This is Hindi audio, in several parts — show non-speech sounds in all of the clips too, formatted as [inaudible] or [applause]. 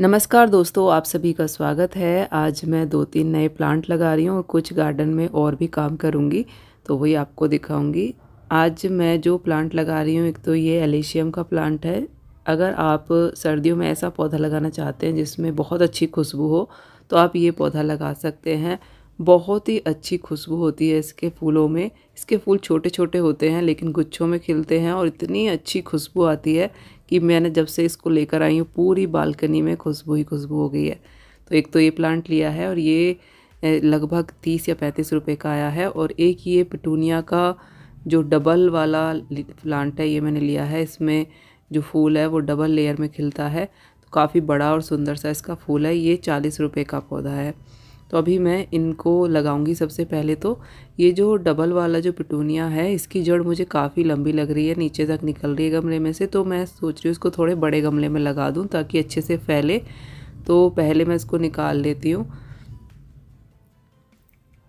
नमस्कार दोस्तों आप सभी का स्वागत है आज मैं दो तीन नए प्लांट लगा रही हूँ और कुछ गार्डन में और भी काम करूँगी तो वही आपको दिखाऊँगी आज मैं जो प्लांट लगा रही हूँ एक तो ये एलेशियम का प्लांट है अगर आप सर्दियों में ऐसा पौधा लगाना चाहते हैं जिसमें बहुत अच्छी खुशबू हो तो आप ये पौधा लगा सकते हैं बहुत ही अच्छी खुशबू होती है इसके फूलों में इसके फूल छोटे छोटे होते हैं लेकिन गुच्छों में खिलते हैं और इतनी अच्छी खुशबू आती है कि मैंने जब से इसको लेकर आई हूँ पूरी बालकनी में खुशबू ही खुशबू हो गई है तो एक तो ये प्लांट लिया है और ये लगभग तीस या पैंतीस रुपये का आया है और एक ये पिटूनिया का जो डबल वाला प्लांट है ये मैंने लिया है इसमें जो फूल है वो डबल लेयर में खिलता है तो काफ़ी बड़ा और सुंदर सा इसका फूल है ये चालीस रुपये का पौधा है तो अभी मैं इनको लगाऊंगी सबसे पहले तो ये जो डबल वाला जो पिटूनिया है इसकी जड़ मुझे काफ़ी लंबी लग रही है नीचे तक निकल रही है गमले में से तो मैं सोच रही हूँ इसको थोड़े बड़े गमले में लगा दूँ ताकि अच्छे से फैले तो पहले मैं इसको निकाल लेती हूँ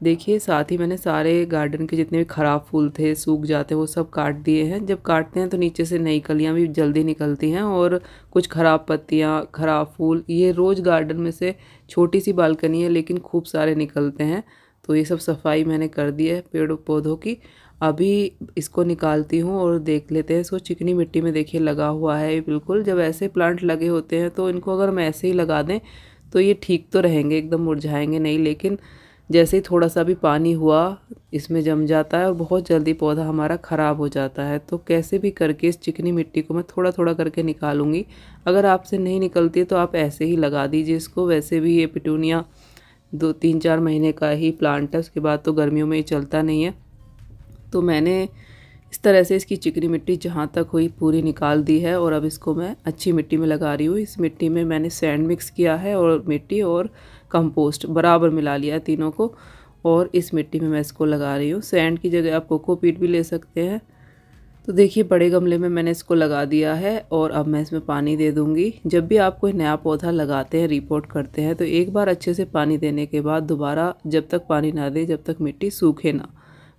देखिए साथ ही मैंने सारे गार्डन के जितने भी ख़राब फूल थे सूख जाते हैं वो सब काट दिए हैं जब काटते हैं तो नीचे से नई कलियाँ भी जल्दी निकलती हैं और कुछ ख़राब पत्तियाँ ख़राब फूल ये रोज़ गार्डन में से छोटी सी बालकनी है लेकिन खूब सारे निकलते हैं तो ये सब सफाई मैंने कर दी है पेड़ पौधों की अभी इसको निकालती हूँ और देख लेते हैं इसको चिकनी मिट्टी में देखिए लगा हुआ है बिल्कुल जब ऐसे प्लांट लगे होते हैं तो इनको अगर हम ऐसे ही लगा दें तो ये ठीक तो रहेंगे एकदम मुरझाएँगे नहीं लेकिन जैसे ही थोड़ा सा भी पानी हुआ इसमें जम जाता है और बहुत जल्दी पौधा हमारा ख़राब हो जाता है तो कैसे भी करके इस चिकनी मिट्टी को मैं थोड़ा थोड़ा करके निकालूंगी अगर आपसे नहीं निकलती है तो आप ऐसे ही लगा दीजिए इसको वैसे भी ये पिटूनिया दो तीन चार महीने का ही प्लांट है उसके बाद तो गर्मियों में ये चलता नहीं है तो मैंने इस तरह से इसकी चिकनी मिट्टी जहाँ तक हुई पूरी निकाल दी है और अब इसको मैं अच्छी मिट्टी में लगा रही हूँ इस मिट्टी में मैंने सैंड मिक्स किया है और मिट्टी और कंपोस्ट बराबर मिला लिया तीनों को और इस मिट्टी में मैं इसको लगा रही हूँ सैंड की जगह आप कोकोपीट भी ले सकते हैं तो देखिए बड़े गमले में मैंने इसको लगा दिया है और अब मैं इसमें पानी दे दूँगी जब भी आप कोई नया पौधा लगाते हैं रिपोर्ट करते हैं तो एक बार अच्छे से पानी देने के बाद दोबारा जब तक पानी ना दे जब तक मिट्टी सूखे ना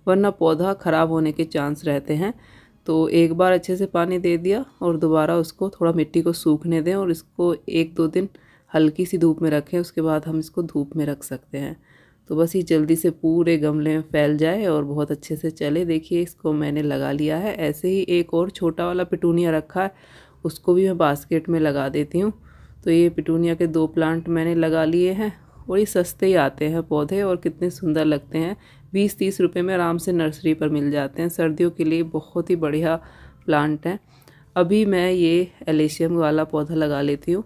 वरना पौधा ख़राब होने के चांस रहते हैं तो एक बार अच्छे से पानी दे दिया और दोबारा उसको थोड़ा मिट्टी को सूखने दें और इसको एक दो दिन हल्की सी धूप में रखें उसके बाद हम इसको धूप में रख सकते हैं तो बस ये जल्दी से पूरे गमले में फैल जाए और बहुत अच्छे से चले देखिए इसको मैंने लगा लिया है ऐसे ही एक और छोटा वाला पिटूनिया रखा है उसको भी मैं बास्केट में लगा देती हूँ तो ये पिटूनिया के दो प्लांट मैंने लगा लिए हैं और ये सस्ते ही आते हैं पौधे और कितने सुंदर लगते हैं बीस तीस रुपये में आराम से नर्सरी पर मिल जाते हैं सर्दियों के लिए बहुत ही बढ़िया प्लांट हैं अभी मैं ये एलेशियम वाला पौधा लगा लेती हूँ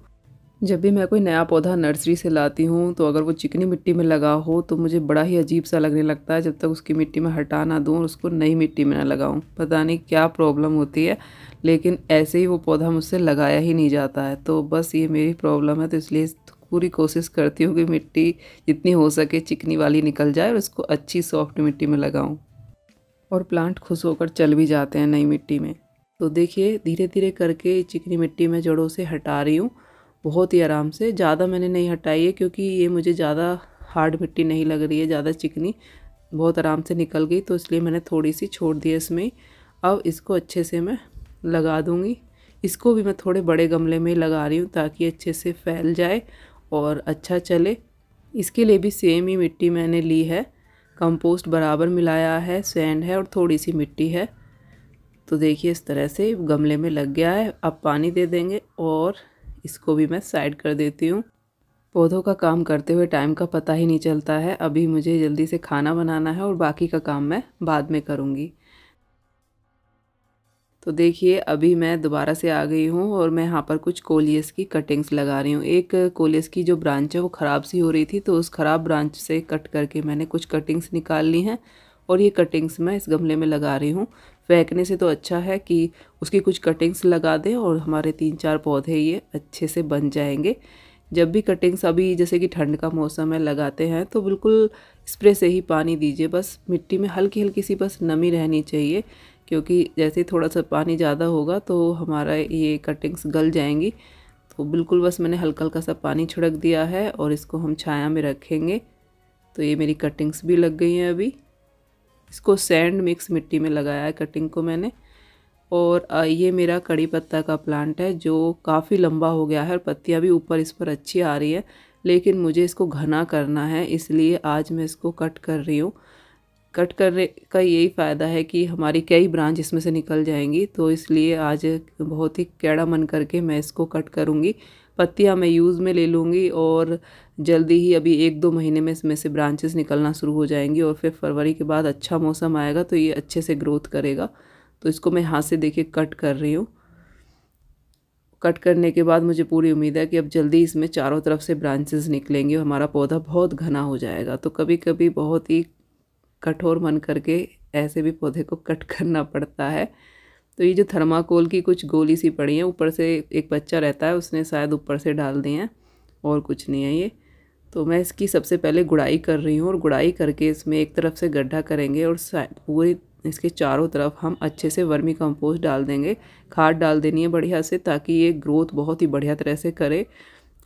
जब भी मैं कोई नया पौधा नर्सरी से लाती हूँ तो अगर वो चिकनी मिट्टी में लगा हो तो मुझे बड़ा ही अजीब सा लगने लगता है जब तक उसकी मिट्टी में हटा ना दूँ और उसको नई मिट्टी में ना लगाऊँ पता नहीं क्या प्रॉब्लम होती है लेकिन ऐसे ही वो पौधा मुझसे लगाया ही नहीं जाता है तो बस ये मेरी प्रॉब्लम है तो इसलिए पूरी कोशिश करती हूँ कि मिट्टी जितनी हो सके चिकनी वाली निकल जाए और उसको अच्छी सॉफ्ट मिट्टी में लगाऊँ और प्लांट खुश होकर चल भी जाते हैं नई मिट्टी में तो देखिए धीरे धीरे करके चिकनी मिट्टी में जड़ों से हटा रही हूँ बहुत ही आराम से ज़्यादा मैंने नहीं हटाई है क्योंकि ये मुझे ज़्यादा हार्ड मिट्टी नहीं लग रही है ज़्यादा चिकनी बहुत आराम से निकल गई तो इसलिए मैंने थोड़ी सी छोड़ दी है इसमें अब इसको अच्छे से मैं लगा दूँगी इसको भी मैं थोड़े बड़े गमले में लगा रही हूँ ताकि अच्छे से फैल जाए और अच्छा चले इसके लिए भी सेम ही मिट्टी मैंने ली है कंपोस्ट बराबर मिलाया है सैंड है और थोड़ी सी मिट्टी है तो देखिए इस तरह से गमले में लग गया है अब पानी दे देंगे और इसको भी मैं साइड कर देती हूँ पौधों का काम करते हुए टाइम का पता ही नहीं चलता है अभी मुझे जल्दी से खाना बनाना है और बाकी का काम मैं बाद में करूँगी तो देखिए अभी मैं दोबारा से आ गई हूँ और मैं यहाँ पर कुछ कोलियस की कटिंग्स लगा रही हूँ एक कोलियस की जो ब्रांच है वो ख़राब सी हो रही थी तो उस ख़राब ब्रांच से कट करके मैंने कुछ कटिंग्स निकाल ली हैं और ये कटिंग्स मैं इस गमले में लगा रही हूँ फेंकने से तो अच्छा है कि उसकी कुछ कटिंग्स लगा दें और हमारे तीन चार पौधे ये अच्छे से बन जाएंगे जब भी कटिंग्स अभी जैसे कि ठंड का मौसम है लगाते हैं तो बिल्कुल स्प्रे से ही पानी दीजिए बस मिट्टी में हल्की हल्की सी बस नमी रहनी चाहिए क्योंकि जैसे थोड़ा सा पानी ज़्यादा होगा तो हमारा ये कटिंग्स गल जाएंगी तो बिल्कुल बस मैंने हल्का हल्का सा पानी छिड़क दिया है और इसको हम छाया में रखेंगे तो ये मेरी कटिंग्स भी लग गई हैं अभी इसको सैंड मिक्स मिट्टी में लगाया है कटिंग को मैंने और ये मेरा कड़ी पत्ता का प्लांट है जो काफ़ी लंबा हो गया है और पत्तियाँ भी ऊपर इस पर अच्छी आ रही है लेकिन मुझे इसको घना करना है इसलिए आज मैं इसको कट कर रही हूँ कट करने का यही फ़ायदा है कि हमारी कई ब्रांच इसमें से निकल जाएंगी तो इसलिए आज बहुत ही कैड़ा मन करके मैं इसको कट करूँगी पत्तियाँ मैं यूज़ में ले लूँगी और जल्दी ही अभी एक दो महीने में इसमें से ब्रांचेस निकलना शुरू हो जाएंगी और फिर फरवरी के बाद अच्छा मौसम आएगा तो ये अच्छे से ग्रोथ करेगा तो इसको मैं हाथ से देखे कट कर रही हूँ कट करने के बाद मुझे पूरी उम्मीद है कि अब जल्दी इसमें चारों तरफ से ब्रांचेस निकलेंगे हमारा पौधा बहुत घना हो जाएगा तो कभी कभी बहुत ही कठोर मन करके ऐसे भी पौधे को कट [laughs] करना पड़ता है तो ये जो थर्माकोल की कुछ गोली सी पड़ी है ऊपर से एक बच्चा रहता है उसने शायद ऊपर से डाल दिए हैं और कुछ नहीं है ये तो मैं इसकी सबसे पहले गुड़ाई कर रही हूँ और गुड़ाई करके इसमें एक तरफ से गड्ढा करेंगे और पूरी इसके चारों तरफ हम अच्छे से वर्मी कंपोस्ट डाल देंगे खाद डाल देनी है बढ़िया से ताकि ये ग्रोथ बहुत ही बढ़िया तरह से करे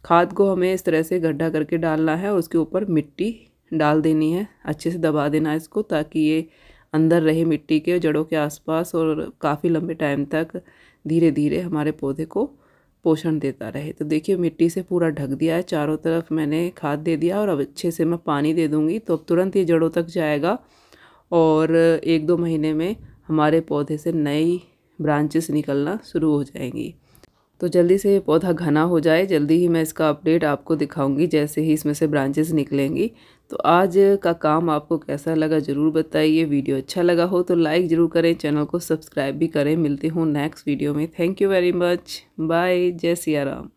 खाद को हमें इस तरह से गड्ढा करके डालना है और उसके ऊपर मिट्टी डाल देनी है अच्छे से दबा देना है इसको ताकि ये अंदर रहे मिट्टी के जड़ों के आसपास और काफ़ी लंबे टाइम तक धीरे धीरे हमारे पौधे को पोषण देता रहे तो देखिए मिट्टी से पूरा ढक दिया है चारों तरफ मैंने खाद दे दिया और अब अच्छे से मैं पानी दे दूँगी तो अब तुरंत ये जड़ों तक जाएगा और एक दो महीने में हमारे पौधे से नई ब्रांचेस निकलना शुरू हो जाएंगी तो जल्दी से ये पौधा घना हो जाए जल्दी ही मैं इसका अपडेट आपको दिखाऊंगी जैसे ही इसमें से ब्रांचेस निकलेंगी तो आज का काम आपको कैसा लगा ज़रूर बताइए वीडियो अच्छा लगा हो तो लाइक ज़रूर करें चैनल को सब्सक्राइब भी करें मिलती हूँ नेक्स्ट वीडियो में thank you very much bye जय सिया राम